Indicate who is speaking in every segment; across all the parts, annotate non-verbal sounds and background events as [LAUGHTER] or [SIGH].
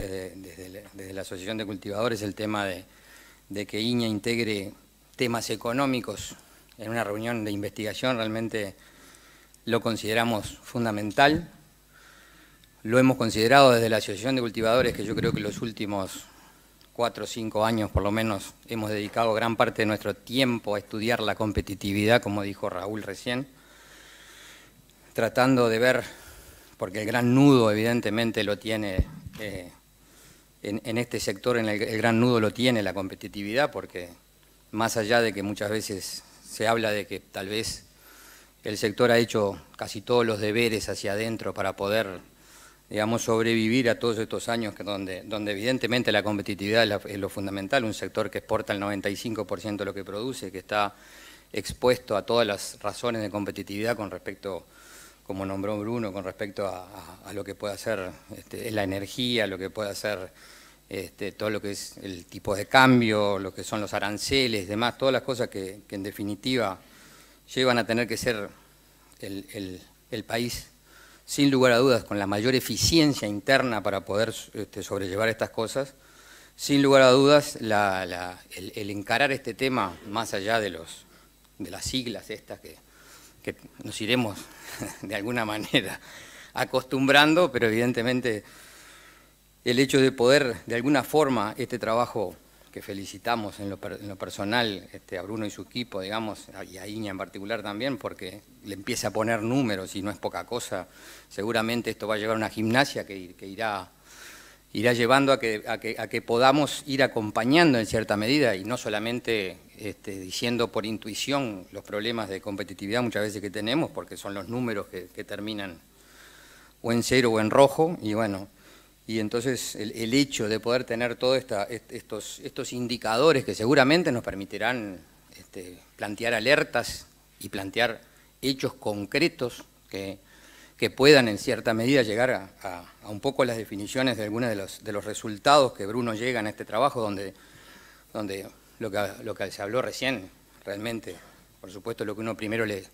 Speaker 1: Desde, la Asociación de Cultivadores el tema de, que Iña integre temas económicos en una reunión de investigación realmente lo consideramos fundamental. Lo hemos considerado desde la Asociación de Cultivadores, que yo creo que los últimos cuatro o cinco años por lo menos hemos dedicado gran parte de nuestro tiempo a estudiar la competitividad, como dijo Raúl recién, tratando de ver, porque el gran nudo evidentemente lo tiene eh, en, este sector en el, gran nudo lo tiene la competitividad, porque más allá de que muchas veces se habla de que tal vez el sector ha hecho casi todos los deberes hacia adentro para poder, digamos, sobrevivir a todos estos años que donde, donde evidentemente la competitividad es, lo fundamental, un sector que exporta el 95% de lo que produce, que está expuesto a todas las razones de competitividad con respecto a como nombró Bruno, con respecto a, lo que puede hacer este, la energía, lo que puede hacer este, todo lo que es el tipo de cambio, lo que son los aranceles, demás, todas las cosas que, en definitiva llevan a tener que ser el, país, sin lugar a dudas, con la mayor eficiencia interna para poder este, sobrellevar estas cosas. Sin lugar a dudas, el, encarar este tema más allá de, de las siglas estas que nos iremos [LAUGHS] de alguna manera acostumbrando, pero evidentemente el hecho de poder, de alguna forma, este trabajo que felicitamos en lo, personal este, a Bruno y su equipo, digamos, y a Iña en particular también, porque le empieza a poner números y no es poca cosa. Seguramente esto va a llevar a una gimnasia que, irá, llevando a, que, a que podamos ir acompañando en cierta medida y no solamente este, diciendo por intuición los problemas de competitividad muchas veces que tenemos, porque son los números que, terminan o en cero o en rojo, y bueno, y entonces el, hecho de poder tener todos estos, estos indicadores que seguramente nos permitirán este, plantear alertas y plantear hechos concretos que, que puedan en cierta medida llegar a, un poco las definiciones de algunos de los, de los resultados que Bruno llega en este trabajo, donde, donde lo que, lo que se habló recién, realmente. Por supuesto, lo que uno primero le,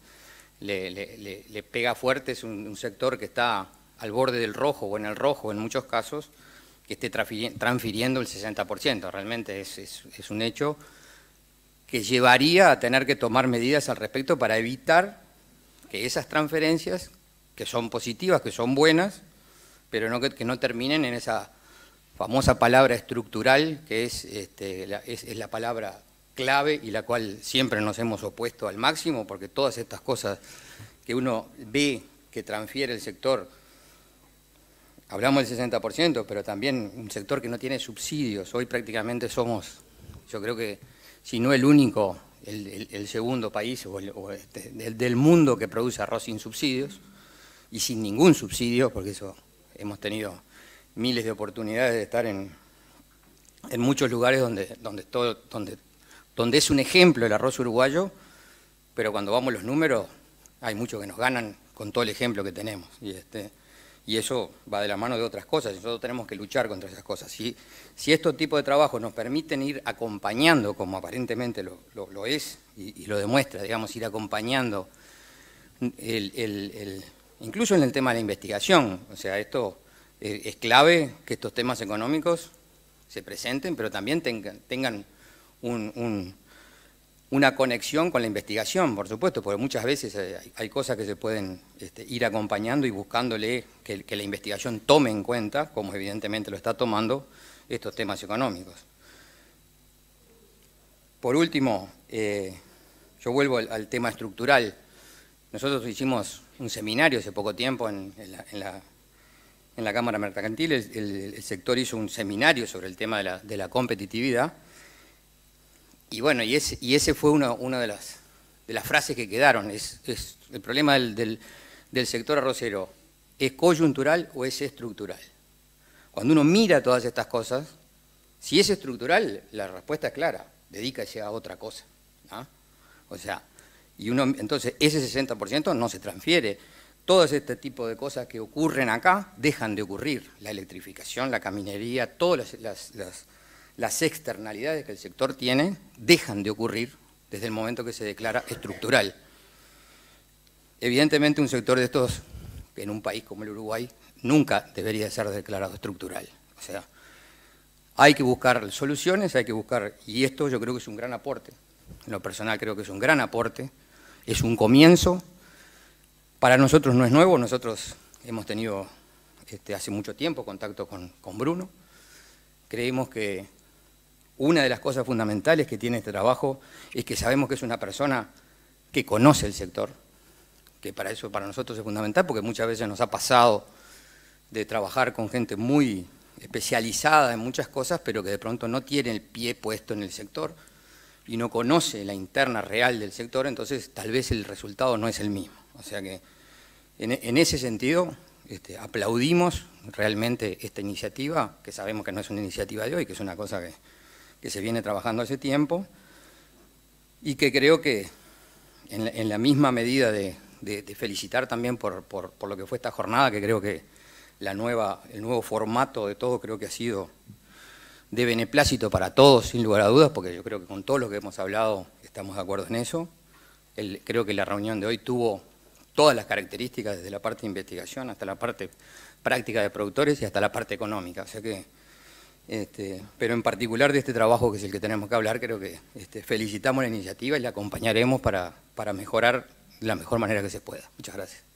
Speaker 1: le, le, pega fuerte es un, sector que está al borde del rojo o en el rojo en muchos casos, que esté transfiriendo el 60%. Realmente es, es, un hecho que llevaría a tener que tomar medidas al respecto para evitar que esas transferencias, que son positivas, que son buenas, pero no que no terminen en esa famosa palabra estructural, que es, este, la, es, la palabra clave y la cual siempre nos hemos opuesto al máximo, porque todas estas cosas que uno ve que transfiere el sector, hablamos del 60%, pero también un sector que no tiene subsidios. Hoy prácticamente somos, yo creo que, si no el único, el, segundo país o, este, del, del mundo que produce arroz sin subsidios y sin ningún subsidio, porque eso hemos tenido miles de oportunidades de estar en, en muchos lugares donde, donde, donde, donde es un ejemplo el arroz uruguayo, pero cuando vamos los números hay muchos que nos ganan con todo el ejemplo que tenemos. Y, este, y eso va de la mano de otras cosas, y nosotros tenemos que luchar contra esas cosas. Si, si estos tipos de trabajos nos permiten ir acompañando, como aparentemente lo, es y, lo demuestra, digamos, ir acompañando, incluso en el tema de la investigación, o sea, esto eh, es clave que estos temas económicos se presenten, pero también tengan, una conexión con la investigación, por supuesto, porque muchas veces hay, cosas que se pueden este, ir acompañando y buscándole que, la investigación tome en cuenta, como evidentemente lo está tomando, estos temas económicos. Por último, eh, yo vuelvo al, tema estructural. Nosotros hicimos un seminario hace poco tiempo en, la, en la Cámara Mercantil, el, sector hizo un seminario sobre el tema de la, competitividad. Y bueno, y ese, y ese fue una, de, las, de las frases que quedaron. Es, el problema del, del, sector arrocero, ¿es coyuntural o es estructural? Cuando uno mira todas estas cosas, si es estructural, la respuesta es clara, dedícase a otra cosa. O sea, y uno, entonces ese 60% no se transfiere todos este tipo de cosas que ocurren acá dejan de ocurrir. La electrificación, la caminería, todas las, las externalidades que el sector tiene dejan de ocurrir desde el momento que se declara estructural. Evidentemente un sector de estos, en un país como el Uruguay, nunca debería ser declarado estructural. O sea, hay que buscar soluciones, hay que buscar, y esto yo creo que es un gran aporte, en lo personal creo que es un gran aporte, es un comienzo, para nosotros no es nuevo, nosotros hemos tenido este, hace mucho tiempo contacto con, con Bruno. Creemos que una de las cosas fundamentales que tiene este trabajo es que sabemos que es una persona que conoce el sector, que para eso para nosotros es fundamental, porque muchas veces nos ha pasado de trabajar con gente muy especializada en muchas cosas, pero que de pronto no tiene el pie puesto en el sector y no conoce la interna real del sector, entonces tal vez el resultado no es el mismo. O sea que en, ese sentido este, aplaudimos realmente esta iniciativa, que sabemos que no es una iniciativa de hoy, que es una cosa que, se viene trabajando hace tiempo, y que creo que en la, misma medida de, felicitar también por, lo que fue esta jornada, que creo que la nueva, el nuevo formato de todo creo que ha sido de beneplácito para todos, sin lugar a dudas, porque yo creo que con todos los que hemos hablado estamos de acuerdo en eso. creo que la reunión de hoy tuvo todas las características, desde la parte de investigación hasta la parte práctica de productores y hasta la parte económica. O sea que, este, pero en particular de este trabajo que es el que tenemos que hablar, creo que este, felicitamos la iniciativa y la acompañaremos para, para mejorar de la mejor manera que se pueda. Muchas gracias.